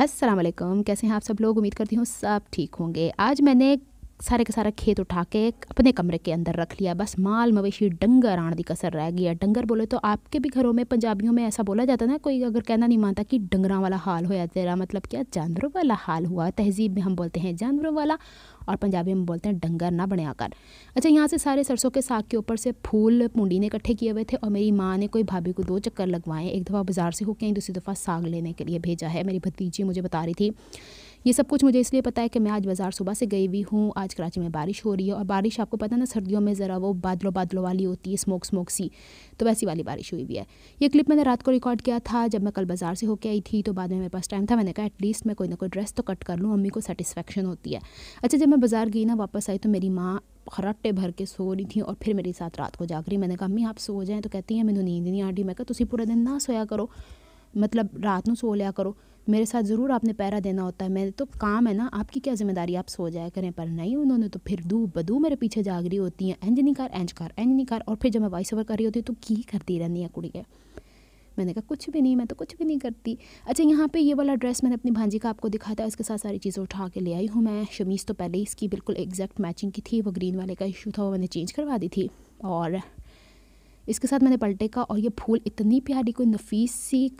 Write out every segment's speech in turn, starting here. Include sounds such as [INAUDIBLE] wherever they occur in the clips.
असलम कैसे हैं आप सब लोग उम्मीद करती हूँ सब ठीक होंगे आज मैंने सारे का सारा खेत उठा के अपने कमरे के अंदर रख लिया बस माल मवेशी डंगर आने की कसर रह गई है डंगर बोले तो आपके भी घरों में पंजाबियों में ऐसा बोला जाता ना कोई अगर कहना नहीं मानता कि डंगरों वाला हाल होया तेरा मतलब क्या जानवरों वाला हाल हुआ तहजीब में हम बोलते हैं जानवरों वाला और पंजाबी में बोलते हैं डंगर ना बने आकर अच्छा यहाँ से सारे सरसों के साग के ऊपर से फूल पूंडी ने इकट्ठे किए हुए थे और मेरी माँ ने कोई भाभी को दो चक्कर लगवाए एक दफ़ा बाज़ार से होके दूसरी दफ़ा साग लेने के लिए भेजा है मेरी भतीजी मुझे बता रही थी ये सब कुछ मुझे इसलिए पता है कि मैं आज बाज़ार सुबह से गई हुई हूँ आज कराची में बारिश हो रही है और बारिश आपको पता ना सर्दियों में ज़रा वो बादलों बादलों वाली होती है स्मोक स्मोक सी तो वैसी वाली बारिश हुई भी है ये क्लिप मैंने रात को रिकॉर्ड किया था जब मैं कल बाज़ार से होकर आई थी तो बाद में मेरे पास टाइम था मैंने कहा एटलीस्ट मैं कोई ना कोई ड्रेस तो कट कर लूँ मम्मी को सेटिस्फेक्शन होती है अच्छा जब मैं बाज़ार गई ना वापस आई तो मेरी माँ खराटे भर के सो रही थी और फिर मेरे साथ रात को जाग रही मैंने कहा अम्मी आप सो जाएँ तो कहती हैं मैंने नींद नहीं आ रही मैं कहा तुम पूरा दिन ना सोया करो मतलब रात में सो लिया करो मेरे साथ ज़रूर आपने पैरा देना होता है मैंने तो काम है ना आपकी क्या जिम्मेदारी आप सो जाया करें पर नहीं उन्होंने तो फिर दू बदू मेरे पीछे जाग रही होती हैं इंज नहीं कर एंज कर एंज नहीं कर और फिर जब मैं वॉइस ओवर कर रही होती हूँ तो की करती रहनी है कुड़ी है मैंने कहा कुछ भी नहीं मैं तो कुछ भी नहीं करती अच्छा यहाँ पे ये वाला ड्रेस मैंने अपनी भांजी का आपको दिखा था इसके साथ सारी चीज़ें उठा के ले आई हूँ मैं शमीज़ तो पहले ही इसकी बिल्कुल एग्जैक्ट मैचिंग की थी वो ग्रीन वाले का इशू था वो मैंने चेंज करवा दी थी और इसके साथ मैंने पलटे का और ये फूल इतनी प्यारी कोई नफीस सी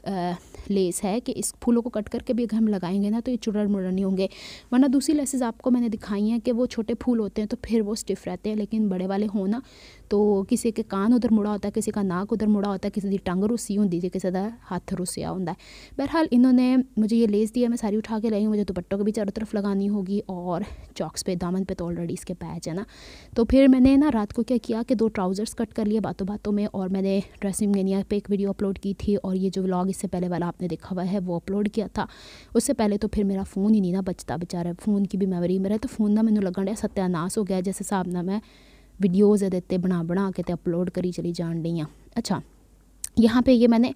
लेस है कि इस फूलों को कट करके भी अगर हम लगाएंगे ना तो ये चुड़ मुरड़ नहीं होंगे वरना दूसरी लेसेस आपको मैंने दिखाई हैं कि वो छोटे फूल होते हैं तो फिर वो स्टिफ रहते हैं लेकिन बड़े वाले हो ना तो किसी के कान उधर मुड़ा होता है किसी का नाक उधर मुड़ा होता है किसी की टंग रुसी होंगी जी किसी का हाथ ਹੁੰਦਾ होंगे बहरहाल इन्होंने मुझे ये लेस दिया मैं सारी उठा के लाई हूँ मुझे दुपट्टों के भी चारों तरफ लगानी होगी और चॉक्स पे दामन पे तो ऑलरेडी इसके पैच है ना तो फिर मैंने ना रात को क्या किया कि दो ट्राउज़र्स कट कर लिए बातों बातों में और मैंने ड्रेसिंग मेनिया पर एक वीडियो अपलोड की थी और ये जो ब्लॉग इससे पहले वाला आपने देखा हुआ है वो अपलोड किया था उससे पहले तो फिर मेरा फ़ोन ही नहीं ना बचता बेचारा फ़ोन की भी मेमोरी मेरा तो फ़ोन ना मैंने लगन है सत्यानाश हो गया जैसे साहब ना मैं वीडियोज़ एह्दे उत्ते बना बना के अपलोड करी चली जान रही हाँ अच्छा यहाँ पे ये मैंने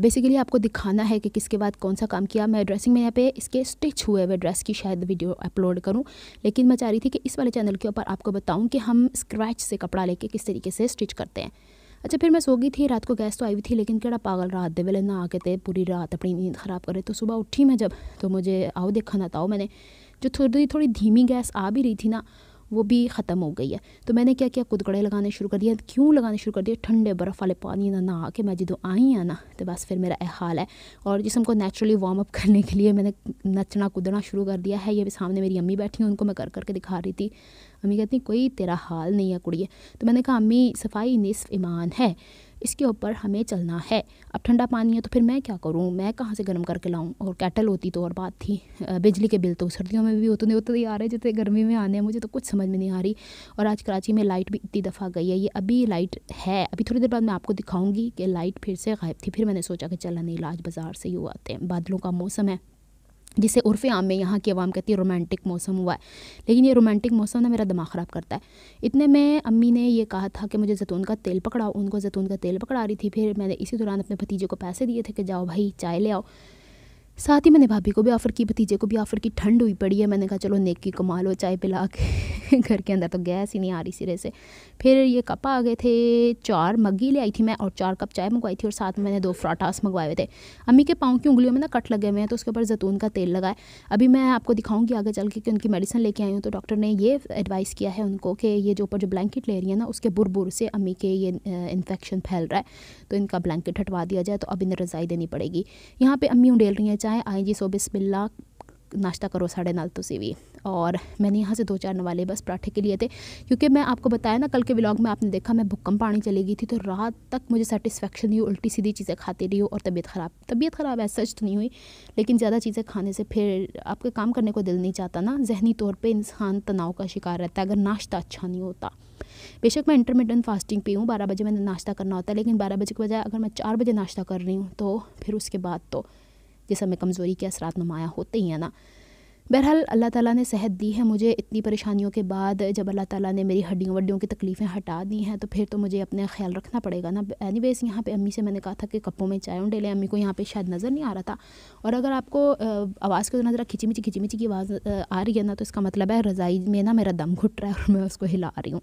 बेसिकली uh, आपको दिखाना है कि किसके बाद कौन सा काम किया मैं ड्रेसिंग में यहाँ पे इसके स्टिच हुए हुए ड्रेस की शायद वीडियो अपलोड करूँ लेकिन मैं चाह रही थी कि इस वाले चैनल के ऊपर आपको बताऊँ कि हम स्क्रैच से कपड़ा लेके किस तरीके से स्टिच करते हैं अच्छा फिर मैं सो गई थी रात को गैस तो आई हुई थी लेकिन कड़ा पागल रात दे वेले ना आके थे पूरी रात अपनी नींद ख़राब करे तो सुबह उठी मैं जब तो मुझे आओ देखा ना ताओ मैंने जो थोड़ी थोड़ी धीमी गैस आ भी रही थी ना वो भी ख़त्म हो गई है तो मैंने क्या किया कुदकड़े लगाने शुरू कर दिए क्यों लगाने शुरू कर दिए ठंडे बर्फ़ वाले पानी ना नहा के मैं जो आई हाँ ना तो बस फिर मेरा यह हाल है और जिसम को नेचुरली वार्म अप करने के लिए मैंने नचना कूदना शुरू कर दिया है ये भी सामने मेरी अम्मी बैठी हैं उनको मैं कर करके दिखा रही थी अम्मी कहती कोई तेरा हाल नहीं है कुड़िए तो मैंने कहा अम्मी सफाई निसफ ईमान है इसके ऊपर हमें चलना है अब ठंडा पानी है तो फिर मैं क्या करूँ मैं कहाँ से गर्म करके लाऊँ और कैटल होती तो और बात थी बिजली के बिल तो सर्दियों में भी उतने उतने आ रहे जितने गर्मी में आने हैं मुझे तो कुछ समझ में नहीं आ रही और आज कराची में लाइट भी इतनी दफ़ा गई है ये अभी लाइट है अभी थोड़ी देर बाद मैं आपको दिखाऊँगी कि लाइट फिर से गायब थी फिर मैंने सोचा कि चला नहीं लाज बाज़ार से ही हुआ आते हैं बादलों का मौसम है जिसे उर्फ आम में यहाँ की आवाम कहती है रोमांटिक मौसम हुआ है लेकिन ये रोमांटिक मौसम ना मेरा दिमाग ख़राब करता है इतने में अम्मी ने ये कहा था कि मुझे जैतून का तेल पकड़ाओ उनको जैतून का तेल पकड़ा रही थी फिर मैंने इसी दौरान अपने भतीजे को पैसे दिए थे कि जाओ भाई चाय ले आओ साथ ही मैंने भाभी को भी ऑफ़र की भतीजे को भी ऑफ़र की ठंड हुई पड़ी है मैंने कहा चलो नेक की कमाल हो चाय पिला के [LAUGHS] घर के अंदर तो गैस ही नहीं आ रही सिरे से फिर ये कप आ गए थे चार मग्गी ले आई थी मैं और चार कप चाय मंगवाई थी और साथ में मैंने दो फ्राटास मंगवाए थे अम्मी के पाँव की उंगलियों में ना कट लगे हुए हैं तो उसके ऊपर जैतून का तेल लगाए अभी मैं आपको दिखाऊँगी आगे चल के कि उनकी मेडिसिन लेके आई हूँ तो डॉक्टर ने ये एडवाइस किया है उनको कि ये जो ऊपर जो ब्लैंकेट ले रही है ना उसके बुर बुर से अम्मी के ये इन्फेक्शन फैल रहा है तो इनका ब्लैंकेट हटवा दिया जाए तो अब इन्हें रज़ाई देनी पड़ेगी यहाँ पर अम्मी उंडेल रही हैं आए जी सो बिस्मिल्ला नाश्ता करो साढ़े नाल तो सी भी और मैंने यहाँ से दो चार नवाले बस पराठे के लिए थे क्योंकि मैं आपको बताया ना कल के व्लॉग में आपने देखा मैं भुक्कम पानी चली गई थी तो रात तक मुझे सेटिस्फेक्शन नहीं हुई उल्टी सीधी चीज़ें खाती रही हूँ और तबीयत ख़राब तबीयत ख़राब है सच तो नहीं हुई लेकिन ज़्यादा चीज़ें खाने से फिर आपके काम करने को दिल नहीं चाहता ना जहनी तौर पर इंसान तनाव का शिकार रहता है अगर नाश्ता अच्छा नहीं होता बेशक मैं इंटरमीडियंट फास्टिंग पे हूँ बारह बजे मैंने नाश्ता करना होता है लेकिन बारह बजे के बजाय अगर मैं चार बजे नाश्ता कर रही हूँ तो फिर उसके बाद तो जिस हमें कमज़ोरी के असरात नुमाया होते ही हैं ना बहरहाल अल्लाह ताला ने सेहत दी है मुझे इतनी परेशानियों के बाद जब अल्लाह ताला ने मेरी हड्डियों वड्डियों की तकलीफ़ें हटा दी हैं तो फिर तो मुझे अपने ख्याल रखना पड़ेगा ना एनी वेज़ यहाँ पर अम्मी से मैंने कहा था कि कप्पों में चाय उंडे लें अम्मी को यहाँ पे शायद नज़र नहीं आ रहा था और अगर आपको आवाज़ को नज़र खिची मिची की आवाज़ आ रही है ना तो इसका मतलब है रज़ाई में ना मेरा दम घुट रहा है और मैं उसको हिला रही हूँ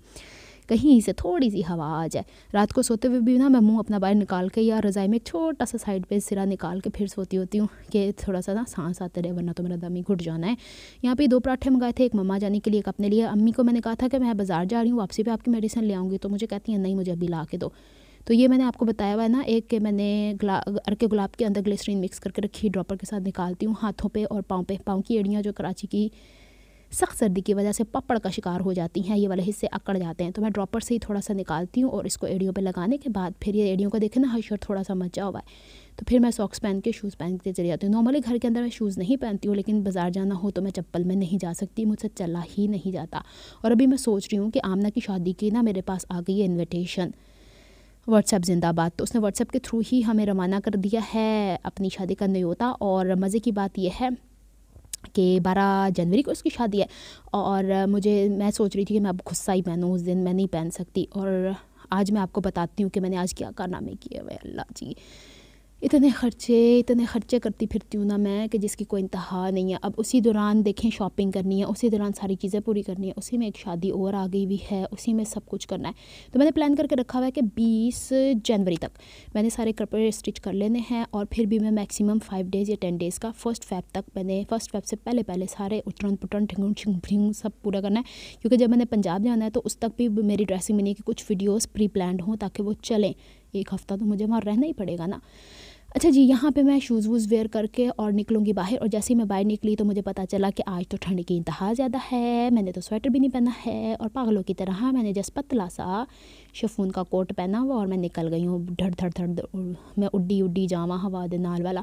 कहीं से थोड़ी सी हवा आ जाए रात को सोते हुए भी ना मैं मुँह अपना बाहर निकाल के या रज़ाई में एक छोटा सा साइड पे सिरा निकाल के फिर सोती होती हूँ कि थोड़ा सा ना सांस आते रहे वरना तो मेरा दम ही घुट जाना है यहाँ पर दो पराठे मंगाए थे एक मम्मा जाने के लिए एक अपने लिए अम्मी को मैंने कहा था कि मैं बाज़ार जा रही हूँ वापसी पर आपकी मेडिसिन ले आऊँगी तो मुझे कहती हैं नहीं मुझे अभी ला के दो तो ये मैंने आपको बताया हुआ है ना एक के मैंने गुला के गुलाब के अंदर ग्लिसरीन मिक्स करके रखी ड्रॉपर के साथ निकालती हूँ हाथों पे और पाँव पे पाँव की एड़ियाँ जो कराची की सख्त सर्दी की वजह से पपड़ का शिकार हो जाती हैं ये वाले हिस्से अकड़ जाते हैं तो मैं ड्रॉपर से ही थोड़ा सा निकालती हूँ और इसको एड़ियों पर लगाने के बाद फिर ये एड़ियों को देखे ना हर थोड़ा सा मचा हुआ है तो फिर मैं सॉक्स पहन के शूज़ पहन के चली जाती हूँ नॉर्मली घर के अंदर मैं शूज़ नहीं पहनती हूँ लेकिन बाज़ार जाना हो तो मैं चप्पल में नहीं जा सकती मुझसे चला ही नहीं जाता और अभी मैं सोच रही हूँ कि आमना की शादी की ना मेरे पास आ गई है इन्विटेशन व्हाट्सएप जिंदाबाद तो उसने व्हाट्सएप के थ्रू ही हमें रवाना कर दिया है अपनी शादी का न्योता और मज़े की बात यह है कि बारह जनवरी को उसकी शादी है और मुझे मैं सोच रही थी कि मैं अब गुस्सा ही पहनूँ उस दिन मैं नहीं पहन सकती और आज मैं आपको बताती हूँ कि मैंने आज क्या कारनामे किए हुए अल्लाह जी इतने खर्चे इतने खर्चे करती फिरती हूँ ना मैं कि जिसकी कोई इंतहा नहीं है अब उसी दौरान देखें शॉपिंग करनी है उसी दौरान सारी चीज़ें पूरी करनी है उसी में एक शादी और आ गई भी है उसी में सब कुछ करना है तो मैंने प्लान करके रखा हुआ है कि बीस जनवरी तक मैंने सारे कपड़े स्टिच कर लेने हैं और फिर भी मैं मैक्सिमम फाइव डेज़ या टेन डेज़ का फर्स्ट फैब तक मैंने फर्स्ट फैब से पहले पहले सारे उठन पुटन ठिंगुन छिंग सब पूरा करना है क्योंकि जब मैंने पंजाब जाना है तो उस तक भी मेरी ड्रेसिंग बनी कि कुछ वीडियोज़ प्री प्लान हों ताकि वो चलें एक हफ़्ता तो मुझे वहाँ रहना ही पड़ेगा ना अच्छा जी यहाँ पे मैं शूज़ वूज़ वेयर करके और निकलूँगी बाहर और जैसे ही मैं बाहर निकली तो मुझे पता चला कि आज तो ठंड की इंतहा ज़्यादा है मैंने तो स्वेटर भी नहीं पहना है और पागलों की तरह हाँ, मैंने जस पतला सा शफून का कोट पहना हुआ और मैं निकल गई हूँ धड़ धड़ धड़ मैं उड्डी उड्डी जावा हवा दे नाल वाला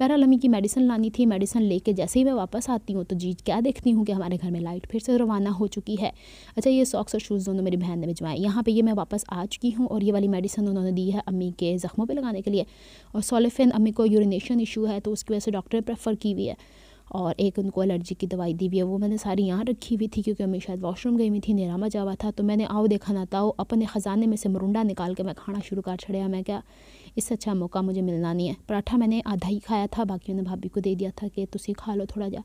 बहरहाल अम्मी की मेडिसिन लानी थी मेडिसिन लेके जैसे ही मैं वापस आती हूँ तो जी क्या देखती हूँ कि हमारे घर में लाइट फिर से रवाना हो चुकी है अच्छा ये सॉक्स और शूज़ दोनों मेरी बहन ने भिजवाए यहाँ पर ये मैं वापस आ चुकी हूँ और ये वाली मेडिसिन उन्होंने दी है अम्मी के ज़ख्मों पर लगाने के लिए और सोलिफिन अम्मी को यूरिनेशन इशू है तो उसकी वजह से डॉक्टर ने प्रेफर की हुई है और एक उनको एलर्जी की दवाई दी हुई है वो मैंने सारी यहाँ रखी हुई थी क्योंकि मैं शायद वॉशरूम गई हुई थी नेरा मजा हुआ था तो मैंने आओ देखा ना था अपने ख़जाने में से मरुंडा निकाल के मैं खाना शुरू कर छड़े मैं क्या इससे अच्छा मौका मुझे मिलना नहीं है पराठा मैंने आधा ही खाया था बाकी मैंने भाभी को दे दिया था कि तुम खा लो थोड़ा जा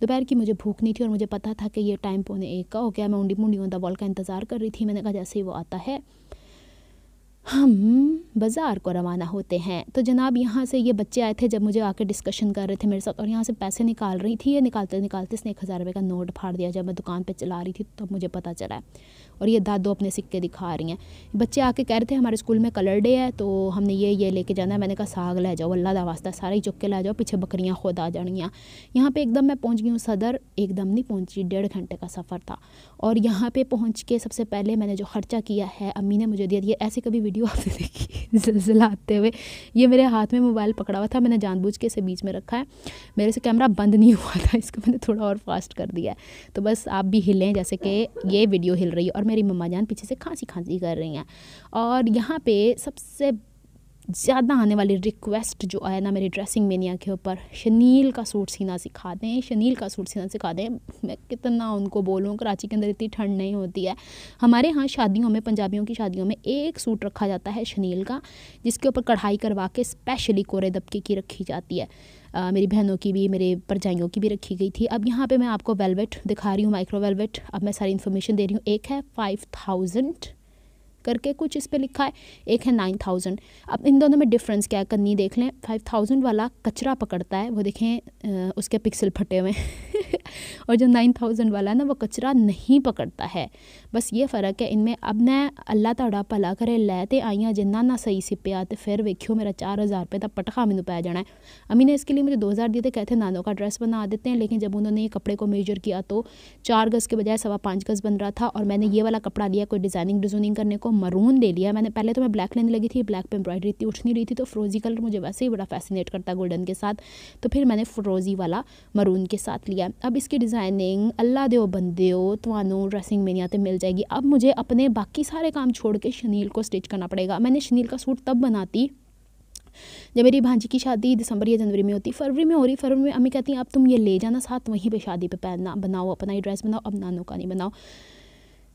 दोपहर की मुझे भूख नहीं थी और मुझे पता था कि ये टाइम पौने एक का हो गया मैं उंडी मुंडी दा बॉल का इंतज़ार कर रही थी मैंने कहा जैसे ही वो आता है हम बाज़ार को रवाना होते हैं तो जनाब यहाँ से ये बच्चे आए थे जब मुझे आकर डिस्कशन कर रहे थे मेरे साथ और यहाँ से पैसे निकाल रही थी ये निकालते निकालते इसने एक हज़ार रुपये का नोट फाड़ दिया जब मैं दुकान पे चला रही थी तब तो मुझे पता चला है और ये दादो अपने सिक्के दिखा रही हैं बच्चे आके कह रहे थे हमारे स्कूल में कलर डे है तो हमने ये ये लेके जाना है मैंने कहा साग ले जाओ अल्लाह का वास्ता सारे ही चुके ले जाओ पीछे बकरियाँ खुद आ जाएंगी यहाँ पर एकदम मैं पहुँच गई हूँ सदर एकदम नहीं पहुँची डेढ़ घंटे का सफ़र था और यहाँ पर पहुँच के सबसे पहले मैंने जो खर्चा किया है अम्मी ने मुझे दिया दिया ऐसे कभी वीडियो आपने देखी जलजिला आते हुए ये मेरे हाथ में मोबाइल पकड़ा हुआ था मैंने जानबूझ के इसे बीच में रखा है मेरे से कैमरा बंद नहीं हुआ था इसको मैंने थोड़ा और फास्ट कर दिया है तो बस आप भी हिलें जैसे कि ये वीडियो हिल रही है और मेरी मम्मा जान पीछे से खांसी खांसी कर रही हैं और यहाँ पर सबसे ज़्यादा आने वाली रिक्वेस्ट जो आया ना मेरी ड्रेसिंग मेनिया के ऊपर शनील का सूट सीना सिखा दें शनील का सूट सीना सिखा दें मैं कितना उनको बोलूँ कराची के अंदर इतनी ठंड नहीं होती है हमारे यहाँ शादियों में पंजाबियों की शादियों में एक सूट रखा जाता है शनील का जिसके ऊपर कढ़ाई करवा के स्पेशली कोरे दबके की रखी जाती है आ, मेरी बहनों की भी मेरे परजाइयों की भी रखी गई थी अब यहाँ पर मैं आपको वेलवेट दिखा रही हूँ माइक्रो वेलवेट अब मैं सारी इन्फॉर्मेशन दे रही हूँ एक है फाइव थाउजेंड करके कुछ इस पर लिखा है एक है नाइन थाउजेंड अब इन दोनों में डिफरेंस क्या है कन्नी देख लें फाइव थाउजेंड वाला कचरा पकड़ता है वो देखें उसके पिक्सल फटे हुए [LAUGHS] और जो नाइन थाउजेंड वाला है ना वो कचरा नहीं पकड़ता है बस ये फ़र्क है इनमें अब मैं अल्लाह तड़ा भला करे लै तो आइयां जे ना ना सही सी पिया तो फिर वेखियो मेरा चार हज़ार रुपये का पटखा मैंने पै जाना है अम्मी ने इसके लिए मुझे दो हज़ार दिए थे कहते नानों का ड्रेस बना देते हैं लेकिन जब उन्होंने ये कपड़े को मेजर किया तो चार गज़ के बजाय सवा पाँच गज़ बन रहा था और मैंने ये वाला कपड़ा लिया कोई डिज़ाइनिंग डिजाइनिंग करने को मरून ले लिया मैंने पहले तो मैं ब्लैक लेने लगी थी ब्लैक पे एम्ब्रॉयडरी इतनी उठ नहीं रही थी तो फ्रोजी कलर मुझे वैसे ही बड़ा फैसिनेट करता है गोल्डन के साथ तो फिर मैंने फ्रोजी वाला मरून के साथ लिया अब इसकी डिज़ाइनिंग अल्लाह दे बंदे हो तो ड्रेसिंग मेनिया तो मिल जाएगी अब मुझे अपने बाकी सारे काम छोड़ के शनील को स्टिच करना पड़ेगा मैंने शनील का सूट तब बनाती जब मेरी भांजी की शादी दिसंबर या जनवरी में होती फरवरी में हो रही फरवरी में अम्मी कहती हैं आप तुम ये ले जाना साथ वहीं पे शादी पे पहनना बनाओ अपना ही ड्रेस बनाओ अब नानों का नहीं बनाओ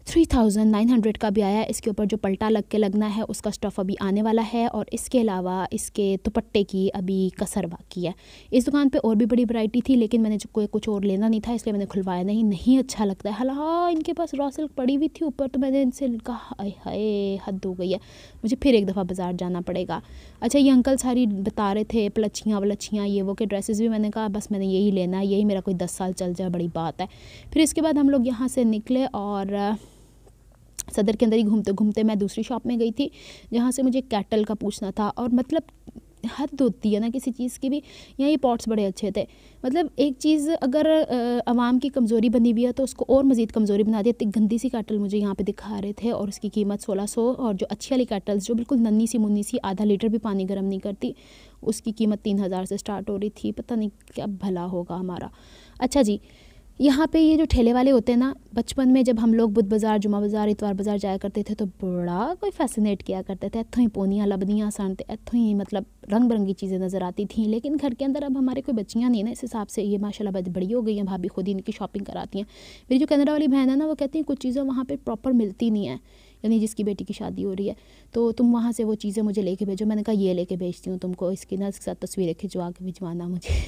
थ्री थाउजेंड नाइन हंड्रेड का भी आया इसके ऊपर जो पलटा लग के लगना है उसका स्टफ़ अभी आने वाला है और इसके अलावा इसके दुपट्टे की अभी कसर बाकी है इस दुकान पे और भी बड़ी वैरायटी थी लेकिन मैंने कोई कुछ और लेना नहीं था इसलिए मैंने खुलवाया नहीं नहीं अच्छा लगता है हाल हाँ इनके पास रॉ सिल्क पड़ी हुई थी ऊपर तो मैंने इनसे कहा हाय हाय हद हो गई है मुझे फिर एक दफ़ा बाज़ार जाना पड़ेगा अच्छा ये अंकल सारी बता रहे थे पलच्छियाँ वलच्छियाँ ये वो के ड्रेसेस भी मैंने कहा बस मैंने यही लेना है यही मेरा कोई दस साल चल जाए बड़ी बात है फिर इसके बाद हम लोग यहाँ से निकले और सदर के अंदर ही घूमते घूमते मैं दूसरी शॉप में गई थी जहाँ से मुझे कैटल का पूछना था और मतलब हद होती है ना किसी चीज़ की भी यहाँ ये पॉट्स बड़े अच्छे थे मतलब एक चीज़ अगर आवाम की कमज़ोरी बनी हुई है तो उसको और मज़ीद कमज़ोरी बना दी इतनी गंदी सी कैटल मुझे यहाँ पे दिखा रहे थे और उसकी कीमत 1600 और जो अच्छी वाली कैटल्स जो बिल्कुल नन्नी सी मुन्नी सी आधा लीटर भी पानी गर्म नहीं करती उसकी कीमत तीन हज़ार से स्टार्ट हो रही थी पता नहीं क्या भला होगा हमारा अच्छा जी यहाँ पे ये जो ठेले वाले होते हैं ना बचपन में जब हम लोग बुध बाज़ार जुमा बाज़ार इतवार बाज़ार जाया करते थे तो बड़ा कोई फैसिनेट किया करते थे इतों ही पोनियाँ लबनियाँ सड़ते इतों ही मतलब रंग बिरंगी चीज़ें नज़र आती थी लेकिन घर के अंदर अब हमारे कोई बच्चियाँ नहीं ना इस हिसाब से ये माशाल्लाह बड़ी हो गई हैं भाभी खुद ही इनकी शॉपिंग कराती हैं मेरी जो कैनेडा वाली बहन है ना वो कहती हैं कुछ चीज़ें वहाँ पर प्रॉपर मिलती नहीं है यानी जिसकी बेटी की शादी हो रही है तो तुम वहाँ से वो चीज़ें मुझे लेके भेजो मैंने कहा ये लेके भेजती हूँ तुमको इसकी ना इसके साथ तस्वीरें खिंचवा के भिजवाना मुझे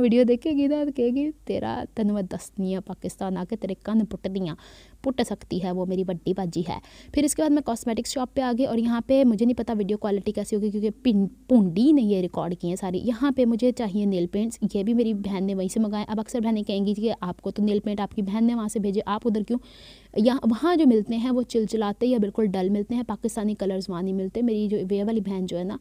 वीडियो देखेगी ना कहेगी तेरा तेन मैं दसनी है पाकिस्तान आके तेरे कन पुट दियाँ पुट सकती है वो मेरी बड़ी बाजी है फिर इसके बाद मैं कॉस्मेटिक्स शॉप पे आ गई और यहाँ पे मुझे नहीं पता वीडियो क्वालिटी कैसी होगी क्योंकि पिन पुंडी ने ये रिकॉर्ड की है सारी यहाँ पे मुझे चाहिए नेल पेंट्स ये भी मेरी बहन ने वहीं से मंगाए अब अक्सर बहनें कहेंगी कि आपको तो नेल पेंट आपकी बहन ने वहाँ से भेजे आप उधर क्यों यहाँ वहाँ जो मिलते हैं वो चिलचिलाते या बिल्कुल डल मिलते हैं पाकिस्तानी कलर्स वहाँ नहीं मिलते मेरी जो वे वाली बहन जो है ना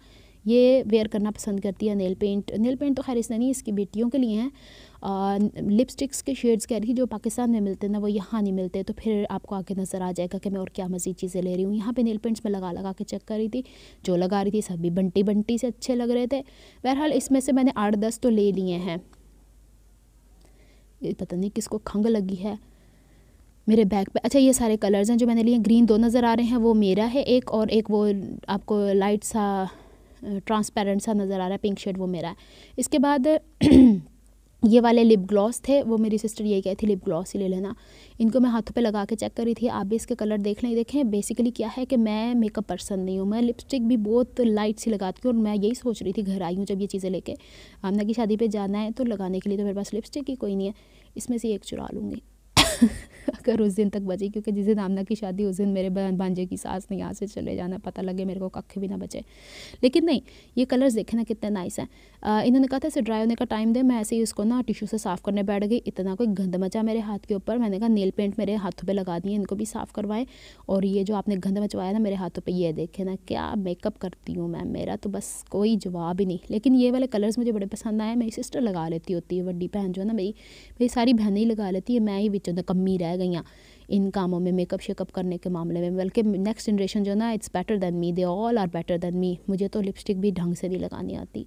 ये वेयर करना पसंद करती है नेल पेंट नेल पेंट तो खैर इसने नहीं इसकी बेटियों के लिए हैं लिपस्टिक्स के शेड्स कह रही थी जो पाकिस्तान में मिलते ना वो यहाँ नहीं मिलते तो फिर आपको आके नज़र आ जाएगा कि मैं और क्या मज़ीद चीज़ें ले रही हूँ यहाँ पे नेल पेंट्स में लगा लगा के चेक कर रही थी जो लगा रही थी सब भी बंटी बंटी से अच्छे लग रहे थे बहरहाल इसमें से मैंने आठ दस तो ले लिए हैं पता नहीं किसको खंग लगी है मेरे बैग पे अच्छा ये सारे कलर्स हैं जो मैंने लिए ग्रीन दो नज़र आ रहे हैं वो मेरा है एक और एक वो आपको लाइट सा ट्रांसपेरेंट सा नज़र आ रहा है पिंक शेड वो मेरा है इसके बाद [CLEARS THROAT] ये वाले लिप ग्लॉस थे वो मेरी सिस्टर ये कहती थी लिप ग्लॉस ही ले लेना इनको मैं हाथों पे लगा के चेक करी थी आप भी इसके कलर देख लें देखें बेसिकली क्या है कि मैं मेकअप पर्सन नहीं हूँ मैं लिपस्टिक भी बहुत लाइट सी लगाती हूँ और मैं यही सोच रही थी घर आई हूँ जब ये चीज़ें लेके आमना की शादी पर जाना है तो लगाने के लिए तो मेरे पास लिपस्टिक ही कोई नहीं है इसमें से एक चुरा लूँगी [LAUGHS] अगर उस दिन तक बचे क्योंकि जिस दिन आमना की शादी उस दिन मेरे भांजे की सास ने यहाँ से चले जाना पता लगे मेरे को कख भी ना बचे लेकिन नहीं ये कलर्स देखे ना कितने नाइस हैं इन्होंने कहा था इसे ड्राई होने का टाइम दे मैं ऐसे ही उसको ना टिशू से साफ़ करने बैठ गई इतना कोई गंद मचा मेरे हाथ के ऊपर मैंने कहा नेल पेंट मेरे हाथों पर लगा दिए इनको भी साफ़ करवाएँ और ये जो आपने गंद मचवाया ना मेरे हाथों पर ये देखे ना क्या मेकअप करती हूँ मैं मेरा तो बस कोई जवाब ही नहीं लेकिन ये वाले कलर्स मुझे बड़े पसंद आए मेरी सिस्टर लगा लेती होती है वड्डी बहन जो है ना मेरी मेरी सारी बहनें ही लगा लेती है मैं ही बिचों कमी रह गई इन कामों में मेकअप शेकअप करने के मामले में बल्कि नेक्स्ट जनरेशन जो ना it's better than me they all are better than me मुझे तो लिपस्टिक भी ढंग से नहीं लगानी आती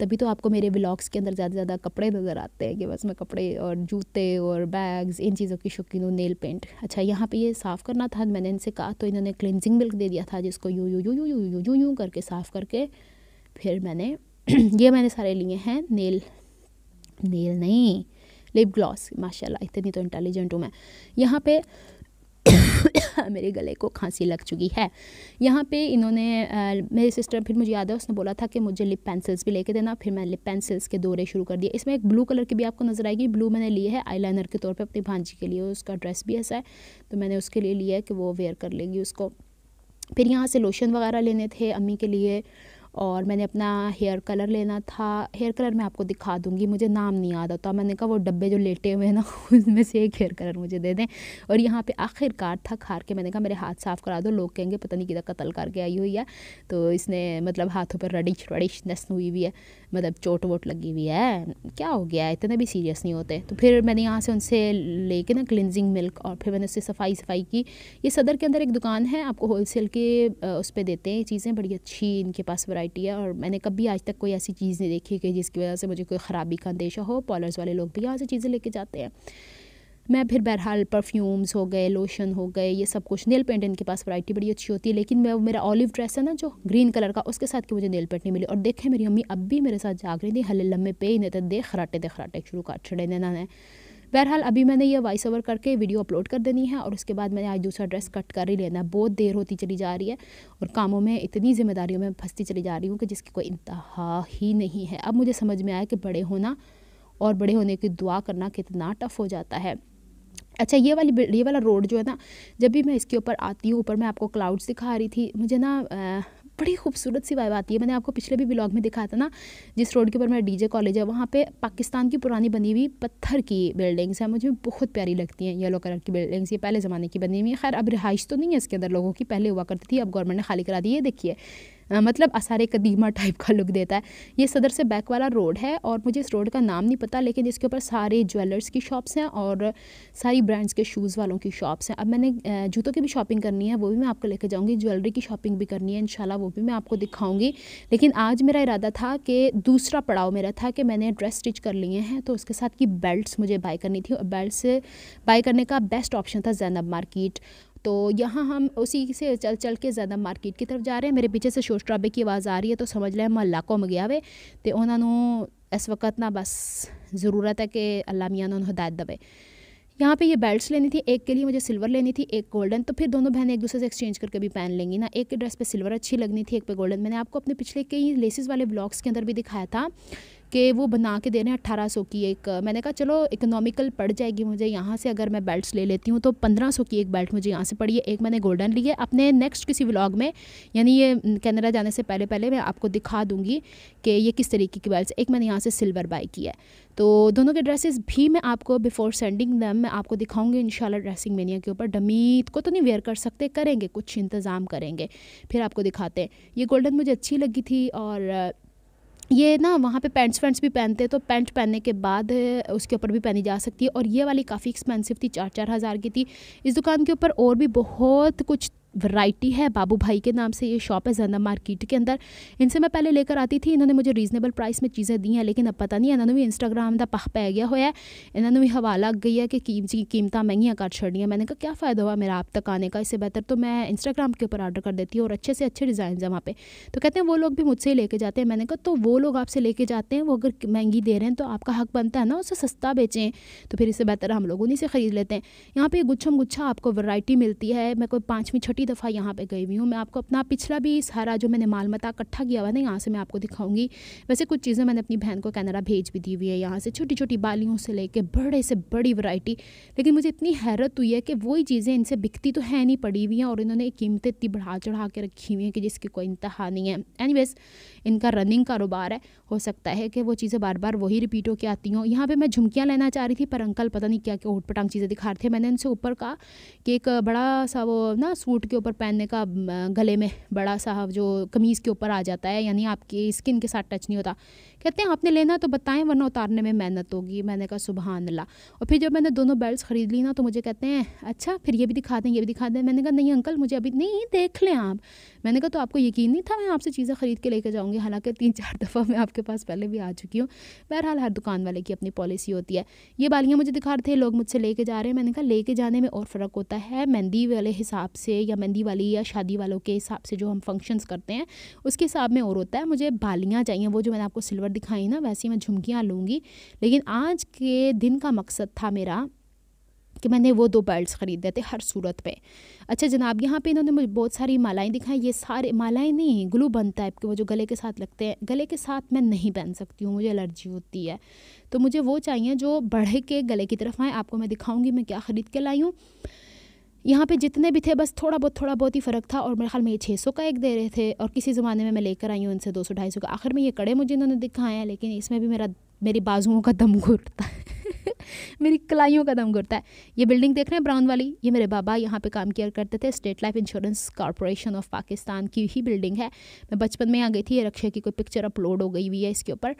तभी तो आपको मेरे ब्लॉग्स के अंदर ज़्यादा से ज़्यादा कपड़े नज़र आते हैं कि बस मैं कपड़े और जूते और बैग्स इन चीज़ों की शौकीन हूँ नेल पेंट अच्छा यहाँ पे ये साफ़ करना था मैंने इनसे कहा तो इन्होंने क्लिनजिंग मिल्क दे दिया था जिसको यू यू यू यू यू यू यू यूँ करके साफ़ करके फिर मैंने [CLEARS THROAT] ये मैंने सारे लिए हैं नेल नेल नहीं लिप ग्लॉस माशाल्लाह इतनी तो इंटेलिजेंट हूँ मैं यहाँ पे [COUGHS] मेरे गले को खांसी लग चुकी है यहाँ पे इन्होंने मेरे सिस्टर फिर मुझे याद है उसने बोला था कि मुझे लिप पेंसिल्स भी लेके देना फिर मैंने लिप पेंसिल्स के दौरे शुरू कर दिए इसमें एक ब्लू कलर की भी आपको नज़र आएगी ब्लू मैंने लिए है आईलाइनर के तौर पे अपनी भांजी के लिए उसका ड्रेस भी ऐसा है तो मैंने उसके लिए लिया है कि वो वेयर कर लेगी उसको फिर यहाँ से लोशन वगैरह लेने थे अम्मी के लिए और मैंने अपना हेयर कलर लेना था हेयर कलर मैं आपको दिखा दूँगी मुझे नाम नहीं याद होता मैंने कहा वो डब्बे जो लेटे हुए हैं ना [LAUGHS] उसमें से एक हेयर कलर मुझे दे दें और यहाँ पे आखिरकार था खार के मैंने कहा मेरे हाथ साफ़ करा दो लोग कहेंगे पता नहीं किधर कतल करके आई हुई है तो इसने मतलब हाथों पर रडिश रडिश नस्ल हुई हुई है मतलब चोट वोट लगी हुई है क्या हो गया है इतने भी सीरियस नहीं होते तो फिर मैंने यहाँ से उनसे लेके ना क्लिनजिंग मिल्क और फिर मैंने उससे सफाई सफाई की ये सदर के अंदर एक दुकान है आपको होलसेल के उस पर देते हैं चीज़ें बड़ी अच्छी इनके पास वराइट वैरायटी है और मैंने कभी आज तक कोई ऐसी चीज़ नहीं देखी कि जिसकी वजह से मुझे कोई ख़राबी का अंदेशा हो पॉलर्स वाले लोग भी यहाँ से चीज़ें लेके जाते हैं मैं फिर बहरहाल परफ्यूम्स हो गए लोशन हो गए ये सब कुछ नेल पेंट इनके पास वैरायटी बड़ी अच्छी होती है लेकिन मैं मेरा ऑलिव ड्रेस है ना जो ग्रीन कलर का उसके साथ की मुझे नेल पेंट नहीं मिली और देखें मेरी मम्मी अब भी मेरे साथ जाग रही थी हल्ले लम्बे पे ही नहीं थे देख खराटे दे खराटे शुरू कर छड़े ने ना बहरहाल अभी मैंने ये वॉइस ओवर करके वीडियो अपलोड कर देनी है और उसके बाद मैंने आज दूसरा ड्रेस कट कर ही लेना है बहुत देर होती चली जा रही है और कामों में इतनी जिम्मेदारियों में फंसती चली जा रही हूँ कि जिसकी कोई इंतहा ही नहीं है अब मुझे समझ में आया कि बड़े होना और बड़े होने की दुआ करना कितना टफ हो जाता है अच्छा ये वाली ये वाला रोड जो है ना जब भी मैं इसके ऊपर आती हूँ ऊपर मैं आपको क्लाउड्स दिखा रही थी मुझे ना बड़ी खूबसूरत सी वाइब आती है मैंने आपको पिछले भी ब्लॉग में दिखाया था ना जिस रोड के ऊपर मेरा डीजे कॉलेज है वहाँ पे पाकिस्तान की पुरानी बनी हुई पत्थर की बिल्डिंग्स हैं मुझे बहुत प्यारी लगती हैं येलो कलर की बिल्डिंग्स ये पहले ज़माने की बनी हुई है खैर अब रिहाइश तो नहीं है इसके अंदर लोगों की पहले हुआ करती थी अब गवर्नमेंट ने खाली करा दी है देखिए मतलब आसार कदीमा टाइप का लुक देता है ये सदर से बैक वाला रोड है और मुझे इस रोड का नाम नहीं पता लेकिन इसके ऊपर सारे ज्वेलर्स की शॉप्स हैं और सारी ब्रांड्स के शूज़ वालों की शॉप्स हैं अब मैंने जूतों की भी शॉपिंग करनी है वो भी मैं आपको लेकर जाऊँगी ज्वेलरी की शॉपिंग भी करनी है इन वो भी मैं आपको दिखाऊँगी लेकिन आज मेरा इरादा था कि दूसरा पड़ाव मेरा था कि मैंने ड्रेस स्टिच कर लिए हैं तो उसके साथ की बेल्ट मुझे बाई करनी थी और बेल्ट से बाई करने का बेस्ट ऑप्शन था जैनब मार्केट तो यहाँ हम उसी से चल चल के ज़्यादा मार्केट की तरफ जा रहे हैं मेरे पीछे से शोर शराबे की आवाज़ आ रही है तो समझ लें ਮਹੱਲਾ ਘੁੰਮ गया वे तो उन्होंने इस वक्त ना बस ज़रूरत है कि अल्लाह मियाँ ने उन्हें हदायत दबे यहाँ पे ये बेल्ट्स लेनी थी एक के लिए मुझे सिल्वर लेनी थी एक गोल्डन तो फिर दोनों बहनें एक दूसरे से एक्सचेंज करके भी पहन लेंगी ना एक ड्रेस पे सिल्वर अच्छी लगनी थी एक पे गोल्डन मैंने आपको अपने पिछले कई लेसिस वाले ब्लॉग्स के अंदर भी दिखाया था कि वो बना के दे रहे हैं अट्ठारह सौ की एक मैंने कहा चलो इकोनॉमिकल पड़ जाएगी मुझे यहाँ से अगर मैं बेल्ट ले लेती हूँ तो पंद्रह सौ की एक बेल्ट मुझे यहाँ से पड़ी है एक मैंने गोल्डन ली है अपने नेक्स्ट किसी व्लॉग में यानी ये कैनेडा जाने से पहले पहले मैं आपको दिखा दूँगी कि ये किस तरीके की बेल्ट एक मैंने यहाँ से सिल्वर बाई की है तो दोनों के ड्रेसेस भी मैं आपको बिफोर सेंडिंग दम मैं आपको दिखाऊंगी इन ड्रेसिंग मेनिया के ऊपर डमीत को तो नहीं वेयर कर सकते करेंगे कुछ इंतज़ाम करेंगे फिर आपको दिखाते हैं ये गोल्डन मुझे अच्छी लगी थी और ये ना वहाँ पे पैंट्स वैंट्स भी पहनते हैं तो पैंट पहनने के बाद उसके ऊपर भी पहनी जा सकती है और ये वाली काफ़ी एक्सपेंसिव थी चार चार हज़ार की थी इस दुकान के ऊपर और भी बहुत कुछ वैरायटी है बाबू भाई के नाम से ये शॉप है जन्ना मार्केट के अंदर इनसे मैं पहले लेकर आती थी इन्होंने मुझे रीजनेबल प्राइस में चीज़ें दी हैं लेकिन अब पता नहीं इन्होंने भी इंस्टाग्राम का पख पै गया होया इन्होंने भी ਨੂੰ ਵੀ ਹਵਾ ਲੱਗ ਗਈ कीमत ਕਿ कर ਕੀਮਤਾਂ ਮਹਿੰਗੀਆਂ मैंने कहा क्या फ़ायदा हुआ मेरा आप तक आने का इससे बेहतर तो मैं इंस्टाग्राम के ऊपर ऑर्डर कर देती हूँ और अच्छे से अच्छे डिज़ाइन है वहाँ पर तो कहते हैं वो लोग भी मुझसे ही लेके जाते हैं मैंने कहा तो वो लोग आपसे लेके जाते हैं वो अगर महंगी दे रहे हैं तो आपका हक बनता है ना उसे सस्ता बेचें तो फिर इससे बेहतर हम लोग उन्हीं से ख़रीद लेते हैं यहाँ पर गुच्छम गुच्छा आपको वैरायटी मिलती है मैं कोई पाँचवीं छठी काफ़ी दफ़ा यहाँ पे गई हुई हूँ मैं आपको अपना पिछला भी सारा जो मैंने माल मता इकट्ठा किया हुआ ना यहाँ से मैं आपको दिखाऊंगी वैसे कुछ चीज़ें मैंने अपनी बहन को कैनेडा भेज भी दी हुई है यहाँ से छोटी छोटी बालियों से लेके बड़े से बड़ी वैरायटी लेकिन मुझे इतनी हैरत हुई है कि वही चीज़ें इनसे बिकती तो है नहीं पड़ी हुई हैं और इन्होंने कीमतें इतनी बढ़ा चढ़ा के रखी हुई हैं कि जिसकी कोई इंतहा नहीं है एनी इनका रनिंग कारोबार है हो सकता है कि वो चीज़ें बार बार वही रिपीट होकर आती हूँ यहाँ पर मैं झुमकियाँ लेना चाह रही थी पर अंकल पता नहीं क्या क्या उठपटांग चीज़ें दिखा रहे थे मैंने इनसे ऊपर कहा कि एक बड़ा सा वो ना सूट के ऊपर पहनने का गले में बड़ा सा जो कमीज़ के ऊपर आ जाता है यानी आपकी स्किन के साथ टच नहीं होता कहते हैं आपने लेना तो बताएं वरना उतारने में मेहनत होगी मैंने कहा सुबह अल्लाह और फिर जब मैंने दोनों बेल्ट ख़रीद ली ना तो मुझे कहते हैं अच्छा फिर ये भी दिखा दें ये भी दिखा दें मैंने कहा नहीं अंकल मुझे अभी नहीं देख लें आप मैंने कहा तो आपको यकीन नहीं था मैं आपसे चीज़ें ख़रीद के लेकर जाऊँगी हालाँकि तीन चार दफ़ा मैं आपके पास पहले भी आ चुकी हूँ बहरहाल हर दुकान वाले की अपनी पॉलिसी होती है ये बालियाँ मुझे दिखा रहे थे लोग मुझसे लेके जा रहे हैं मैंने कहा लेके जाने में और फ़र्क होता है मेहंदी वाले हिसाब से या मेहंदी वाली या शादी वालों के हिसाब से जो हम फंक्शंस करते हैं उसके हिसाब में और होता है मुझे बालियाँ चाहिए वो जो मैंने आपको सिल्वर दिखाई ना वैसे मैं झुमकियाँ लूँगी लेकिन आज के दिन का मकसद था मेरा कि मैंने वो दो बेल्ट ख़रीदे थे हर सूरत पे अच्छा जनाब यहाँ पे इन्होंने मुझे बहुत सारी मालाएं दिखाई ये सारे मालाएं नहीं ग्लू बन टाइप के वो जो गले के साथ लगते हैं गले के साथ मैं नहीं पहन सकती हूँ मुझे एलर्जी होती है तो मुझे वो चाहिए जो बढ़े के गले की तरफ आए आपको मैं दिखाऊँगी मैं क्या ख़रीद के लाई हूँ यहाँ पे जितने भी थे बस थोड़ा बहुत थोड़ा बहुत ही फ़र्क था और मेरे ख्याल में ये छः सौ का एक दे रहे थे और किसी ज़माने में मैं लेकर आई हूँ इनसे दो सौ ढाई सौ का आखिर में ये कड़े मुझे इन्होंने दिखाए हैं लेकिन इसमें भी मेरा मेरी बाजुओं का दम घुटता है [LAUGHS] मेरी कलाइयों का दम घुरता है ये बिल्डिंग देख रहे हैं ब्राउन वाली ये मेरे बाबा यहाँ पे काम किया करते थे State Life Insurance Corporation of Pakistan की ही बिल्डिंग है मैं बचपन में आ गई थी ये रक्षा की कोई पिक्चर अपलोड हो गई हुई है इसके ऊपर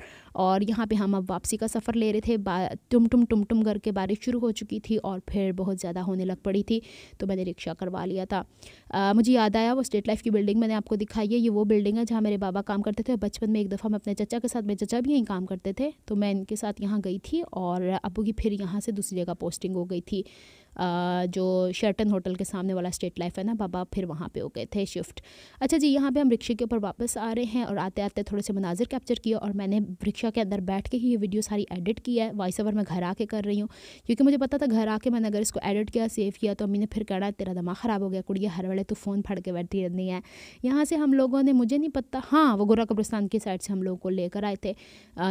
और यहाँ पर हम अब वापसी का सफ़र ले रहे थे टुम टुम टुम टुम करके बारिश शुरू हो चुकी थी और फिर बहुत ज़्यादा होने लग पड़ी थी तो मैंने रिक्शा करवा लिया था आ, मुझे याद आया वो स्टेट लाइफ की बिल्डिंग मैंने आपको दिखाई है ये वो बिल्डिंग है जहाँ मेरे बाबा काम करते थे बचपन में एक दफ़ा मैं अपने चचा के साथ मेरे चचा भी यहीं काम करते थे तो मैं इनके साथ यहाँ गई थी और अबू की फिर यहाँ से दूसरी जगह पोस्टिंग हो गई थी जो शर्टन होटल के सामने वाला स्टेट लाइफ है ना बाबा फिर वहाँ पर हो गए थे शिफ्ट अच्छा जी यहाँ पर हम रिक्शे के ऊपर वापस आ रहे हैं और आते आते थोड़े से मनाजिर कैप्चर किया और मैंने रिक्शा के अंदर बैठ के ही ये वीडियो सारी एडिट की है वॉइस ओवर मैं घर आके कर रही हूँ क्योंकि मुझे पता था घर आके मैंने अगर इसको एडिट किया सेव किया तो अम्मी ने फिर कहना तेरा दिमाग ख़राब हो गया कुड़िया हर वाले तो फ़ोन फड़ के बैठी रहनी है यहाँ से हम लोगों ने मुझे नहीं पता हाँ वो गोरा कब्रिस्तान की साइड से हम लोगों को लेकर आए थे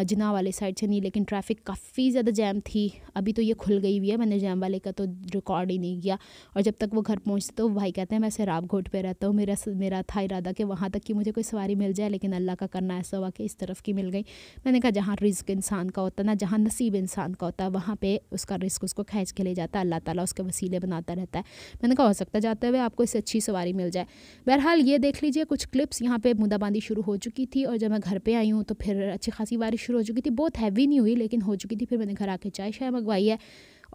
जिना वाले साइड से नहीं लेकिन ट्रैफिक काफ़ी ज़्यादा जैम थी अभी तो ये खुल गई हुई है मैंने जैम वाले का तो रिकॉर्ड ही नहीं किया और जब तक वो घर पहुँचते तो भाई कहते हैं मैं सैराब घोट पर रहता हूँ मेरा मेरा था इरादा कि वहाँ तक कि मुझे कोई सवारी मिल जाए लेकिन अल्लाह का करना ऐसा हुआ कि इस तरफ की मिल गई मैंने कहा जहाँ रिस्क इंसान का होता ना जहाँ नसीब इंसान का होता है वहाँ पर उसका रिस्क उसको खींच के ले जाता है अल्लाह ताला उसके वसीले बनाता रहता है मैंने कहा हो सकता जाते हुए आपको इससे अच्छी सवारी मिल जाए बहरहाल ये देख लीजिए कुछ क्लिप्स यहाँ पर बूंदाबांदी शुरू हो चुकी थी और जब मैं घर पर आई हूँ तो फिर अच्छी खासी बारिश शुरू हो चुकी थी बहुत हैवी नहीं हुई लेकिन हो चुकी थी फिर मैंने घर आके चाय शाय मंगवाई है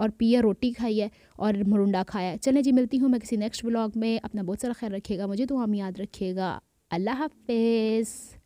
और पिया रोटी खाई है और मरुंडा खाया है चलें जी मिलती हूँ मैं किसी नेक्स्ट ब्लॉग में अपना बहुत सारा ख्याल रखिएगा मुझे तो हम याद रखिएगा अल्लाह हाफिज़